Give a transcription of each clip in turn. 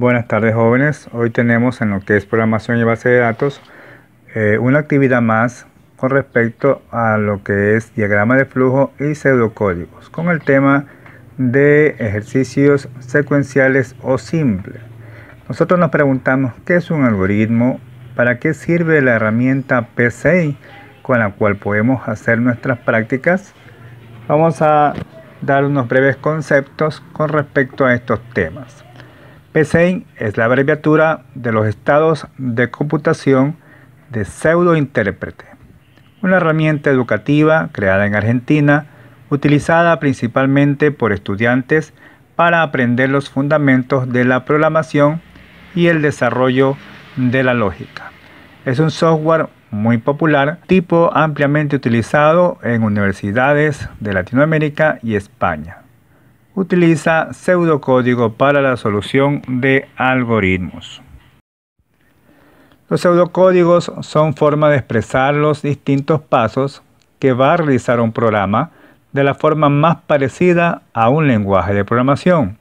Buenas tardes jóvenes, hoy tenemos en lo que es programación y base de datos eh, una actividad más con respecto a lo que es diagrama de flujo y pseudocódigos con el tema de ejercicios secuenciales o simples. Nosotros nos preguntamos qué es un algoritmo, para qué sirve la herramienta PCI con la cual podemos hacer nuestras prácticas. Vamos a dar unos breves conceptos con respecto a estos temas. PSEIN es la abreviatura de los estados de computación de pseudointérprete, una herramienta educativa creada en Argentina, utilizada principalmente por estudiantes para aprender los fundamentos de la programación y el desarrollo de la lógica. Es un software muy popular, tipo ampliamente utilizado en universidades de Latinoamérica y España utiliza pseudocódigo para la solución de algoritmos. Los pseudocódigos son forma de expresar los distintos pasos que va a realizar un programa de la forma más parecida a un lenguaje de programación.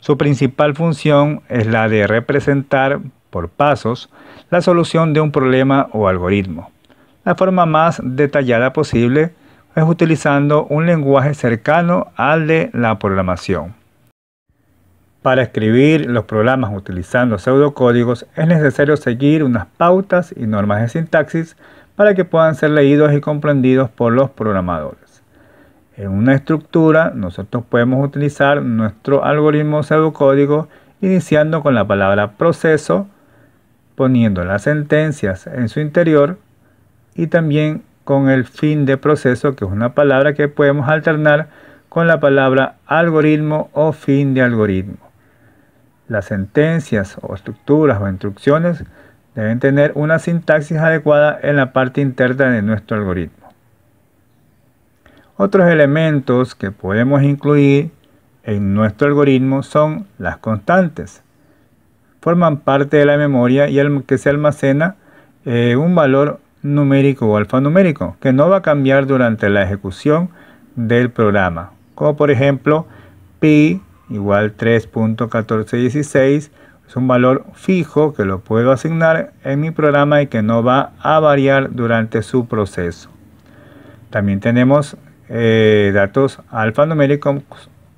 Su principal función es la de representar por pasos la solución de un problema o algoritmo. La forma más detallada posible utilizando un lenguaje cercano al de la programación. Para escribir los programas utilizando pseudocódigos es necesario seguir unas pautas y normas de sintaxis para que puedan ser leídos y comprendidos por los programadores. En una estructura nosotros podemos utilizar nuestro algoritmo pseudocódigo iniciando con la palabra proceso, poniendo las sentencias en su interior y también con el fin de proceso, que es una palabra que podemos alternar con la palabra algoritmo o fin de algoritmo. Las sentencias o estructuras o instrucciones deben tener una sintaxis adecuada en la parte interna de nuestro algoritmo. Otros elementos que podemos incluir en nuestro algoritmo son las constantes. Forman parte de la memoria y que se almacena eh, un valor numérico o alfanumérico que no va a cambiar durante la ejecución del programa como por ejemplo pi igual 3.1416 es un valor fijo que lo puedo asignar en mi programa y que no va a variar durante su proceso también tenemos eh, datos alfanuméricos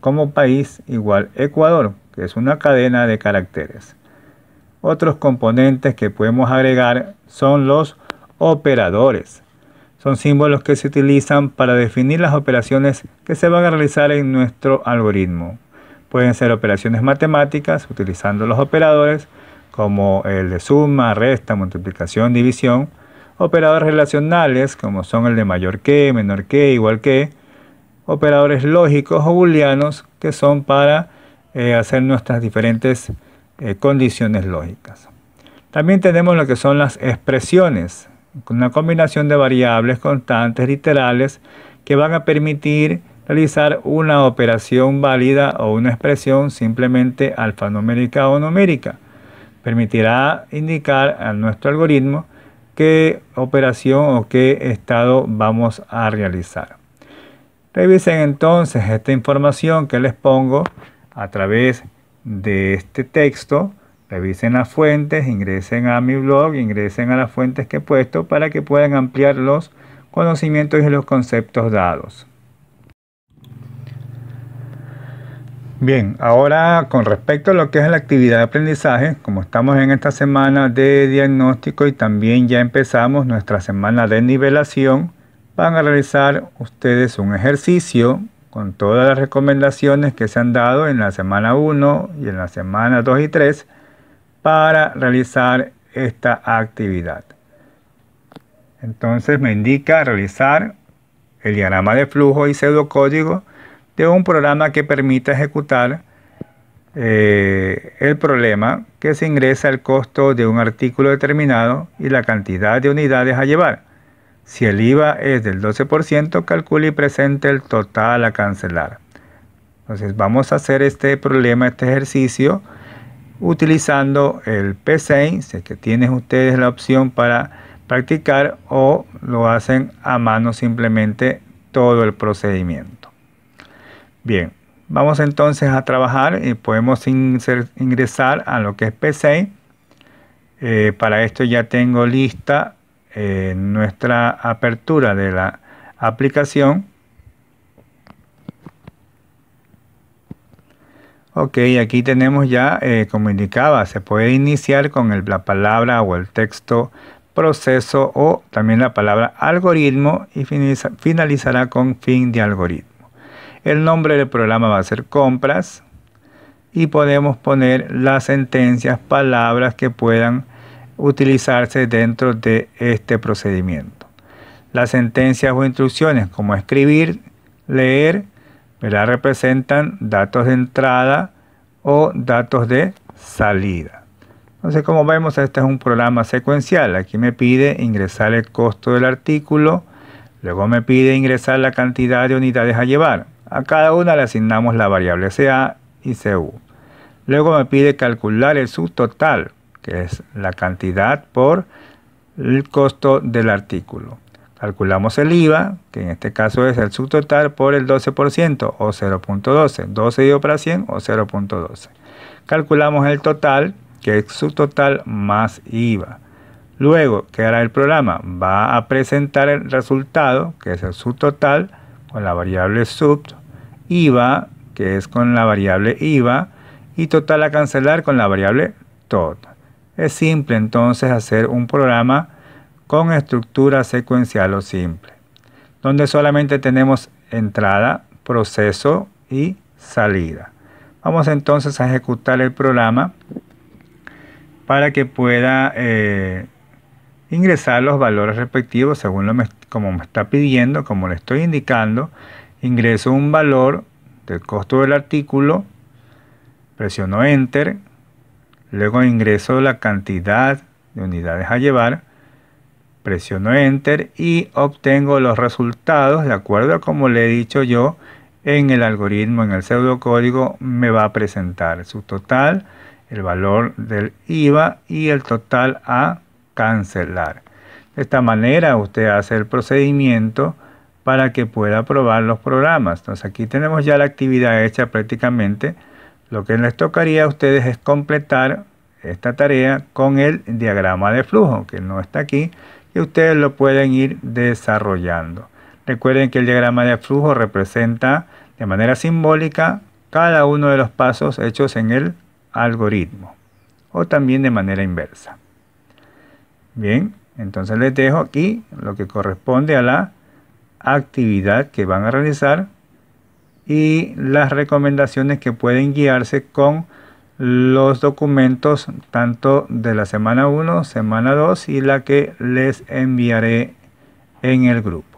como país igual Ecuador que es una cadena de caracteres otros componentes que podemos agregar son los operadores. Son símbolos que se utilizan para definir las operaciones que se van a realizar en nuestro algoritmo. Pueden ser operaciones matemáticas utilizando los operadores como el de suma, resta, multiplicación, división. Operadores relacionales como son el de mayor que, menor que, igual que. Operadores lógicos o booleanos que son para eh, hacer nuestras diferentes eh, condiciones lógicas. También tenemos lo que son las expresiones, una combinación de variables constantes literales que van a permitir realizar una operación válida o una expresión simplemente alfanumérica o numérica. Permitirá indicar a nuestro algoritmo qué operación o qué estado vamos a realizar. Revisen entonces esta información que les pongo a través de este texto Revisen las fuentes, ingresen a mi blog, ingresen a las fuentes que he puesto para que puedan ampliar los conocimientos y los conceptos dados. Bien, ahora con respecto a lo que es la actividad de aprendizaje, como estamos en esta semana de diagnóstico y también ya empezamos nuestra semana de nivelación, van a realizar ustedes un ejercicio con todas las recomendaciones que se han dado en la semana 1 y en la semana 2 y 3 para realizar esta actividad. Entonces me indica realizar el diagrama de flujo y pseudocódigo de un programa que permita ejecutar eh, el problema que se ingresa el costo de un artículo determinado y la cantidad de unidades a llevar. Si el IVA es del 12%, calcule y presente el total a cancelar. Entonces vamos a hacer este problema, este ejercicio utilizando el PSEIN, si es que tienen ustedes la opción para practicar o lo hacen a mano simplemente todo el procedimiento. Bien, vamos entonces a trabajar y podemos ingresar a lo que es PC. Eh, para esto ya tengo lista eh, nuestra apertura de la aplicación Ok, aquí tenemos ya, eh, como indicaba, se puede iniciar con la palabra o el texto proceso o también la palabra algoritmo y finalizará con fin de algoritmo. El nombre del programa va a ser compras y podemos poner las sentencias, palabras que puedan utilizarse dentro de este procedimiento. Las sentencias o instrucciones como escribir, leer, la representan datos de entrada o datos de salida. Entonces, como vemos, este es un programa secuencial. Aquí me pide ingresar el costo del artículo, luego me pide ingresar la cantidad de unidades a llevar. A cada una le asignamos la variable CA y CU. Luego me pide calcular el subtotal, que es la cantidad por el costo del artículo. Calculamos el IVA, que en este caso es el subtotal por el 12% o 0.12. 12 ido para 100 o 0.12. Calculamos el total, que es subtotal más IVA. Luego, ¿qué hará el programa? Va a presentar el resultado, que es el subtotal, con la variable sub, IVA, que es con la variable IVA, y total a cancelar con la variable total. Es simple entonces hacer un programa con estructura secuencial o simple, donde solamente tenemos entrada, proceso y salida. Vamos entonces a ejecutar el programa para que pueda eh, ingresar los valores respectivos según lo como me está pidiendo, como le estoy indicando. Ingreso un valor del costo del artículo, presiono Enter, luego ingreso la cantidad de unidades a llevar, presiono enter y obtengo los resultados de acuerdo a como le he dicho yo en el algoritmo, en el pseudocódigo me va a presentar su total, el valor del IVA y el total a cancelar. De esta manera usted hace el procedimiento para que pueda probar los programas. Entonces aquí tenemos ya la actividad hecha prácticamente. Lo que les tocaría a ustedes es completar esta tarea con el diagrama de flujo, que no está aquí, y ustedes lo pueden ir desarrollando. Recuerden que el diagrama de flujo representa de manera simbólica cada uno de los pasos hechos en el algoritmo o también de manera inversa. Bien, entonces les dejo aquí lo que corresponde a la actividad que van a realizar y las recomendaciones que pueden guiarse con los documentos tanto de la semana 1, semana 2 y la que les enviaré en el grupo.